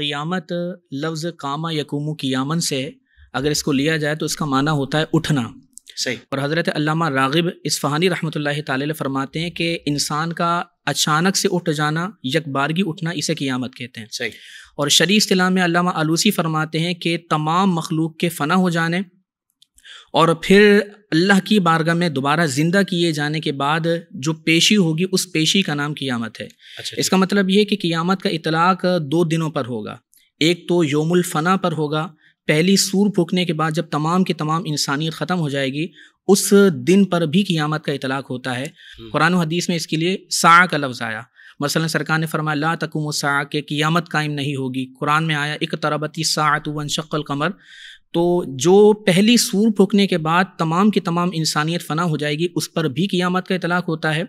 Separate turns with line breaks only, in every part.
क़ियामत लफ्ज़ कामा यकूमू क़ियामन से अगर इसको लिया जाए तो इसका माना होता है उठना सही और हज़रत अल्लामा रागिब इस्फ़हानी रहमत ताला फरमाते हैं कि इंसान का अचानक से उठ जाना यकबारगी उठना इसे क़ियामत कहते हैं सही और शरी इस्लाम में अल्लामा आलूसी फरमाते हैं कि तमाम मखलूक के फ़ना हो जाने और फिर अल्लाह की बारगाह में दोबारा ज़िंदा किए जाने के बाद जो पेशी होगी उस पेशी का नाम क़ियामत है अच्छा, इसका मतलब ये कि क़ियामत का इतलाक़ दो दिनों पर होगा एक तो योमुल फना पर होगा पहली सूर फूकने के बाद जब तमाम की तमाम इंसानियत ख़त्म हो जाएगी उस दिन पर भी क़ियामत का इतलाक़ होता है हम्म। कुरान हदीस में इसके लिए सा का लफ्ज़ आया मसला सरकार ने फरमाया ला तकुम सा के क़ियामत कायम नहीं होगी कुरान में आया एक तरबती सात वन शक्ल कमर तो जो पहली सूर फूकने के बाद तमाम की तमाम इंसानियत फ़ना हो जाएगी उस पर भी क़ियामत का इतलाक़ होता है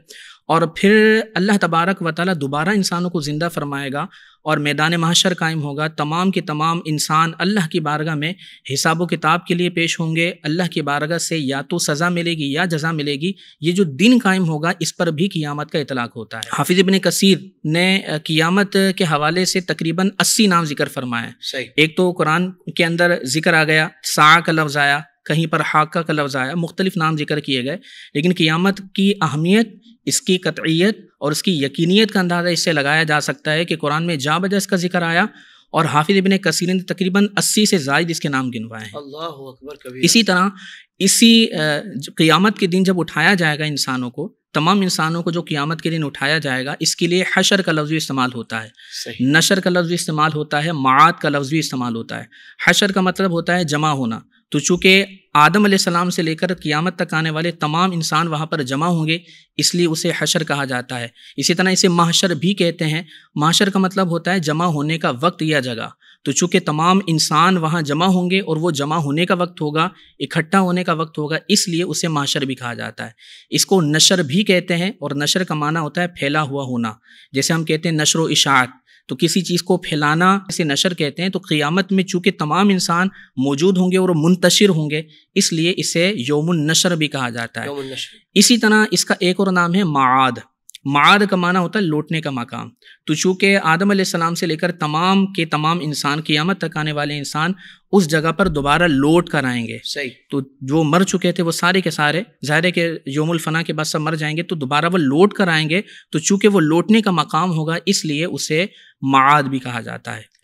और फिर अल्लाह तबारक व ताली दोबारा इंसानों को ज़िंदा फरमाएगा और मैदान महाशर कायम होगा तमाम के तमाम इंसान अल्लाह की बारगाह में हिसाब किताब के लिए पेश होंगे अल्लाह की बारगाह से या तो सज़ा मिलेगी या जजा मिलेगी ये जो दिन कायम होगा इस पर भी कियामत का इतलाक होता है हाफिज़ इबन कसीर ने कियामत के हवाले से तकरीबन अस्सी नाम जिक्र फरमाए एक तो कुरान के अंदर जिक्र आ गया सा का लफ्ज़ आया कहीं पर हाका का लफ्ज़ आया मुख्तलिफ नाम जिक्र किए गए लेकिन क़ियामत की अहमियत इसकी कतईत और इसकी यकीनीत का अंदाज़ा इससे लगाया जा सकता है कि कुरान में जा बजा इसका जिक्र आया और हाफिज इबन कसीर ने तो तकरीबन अस्सी से जायद इसके नाम गिनवाए हैं इसी तरह इसी क़ियामत के दिन जब उठाया जाएगा इंसानों को तमाम इंसानों को जो क़ियामत के दिन उठाया जाएगा इसके लिए हशर का लफ्ज़ इस्तेमाल होता है नशर का लफ्ज़ इस्तेमाल होता है मात का लफ्ज़ भी इस्तेमाल होता है हशर का मतलब होता है जमा होना तो चूँकि आदम सलाम से लेकर क़ियामत तक आने वाले तमाम इंसान वहाँ पर जमा होंगे इसलिए उसे हशर कहा जाता है इसी तरह इसे महाशर भी कहते हैं महाशर का मतलब होता है जमा होने का वक्त या जगह तो चूँकि तमाम इंसान वहाँ जमा होंगे और वो जमा होने का वक्त होगा इकट्ठा होने का वक्त होगा इसलिए उसे माशर भी कहा जाता है इसको नशर भी कहते हैं और नशर का माना होता है फैला हुआ होना जैसे हम कहते हैं नशर इशात तो किसी चीज़ को फैलाना इसे नशर कहते हैं तो क़ियामत में चूँकि तमाम इंसान मौजूद होंगे और मुंतशिर होंगे इसलिए इसे योम नशर भी कहा जाता है इसी तरह इसका एक और नाम है माद माद का माना होता है लौटने का मकाम तो चूँकि आदम सलाम से लेकर तमाम के तमाम इंसान क़ियामत तक आने वाले इंसान उस जगह पर दोबारा लौट कर आएंगे सही तो जो मर चुके थे वो सारे के सारे ज़ाहिर के कि योमुलफना के बाद सब मर जाएंगे तो दोबारा वो लौट कर आएंगे तो चूँकि वो लौटने का मकाम होगा इसलिए उसे माद भी कहा जाता है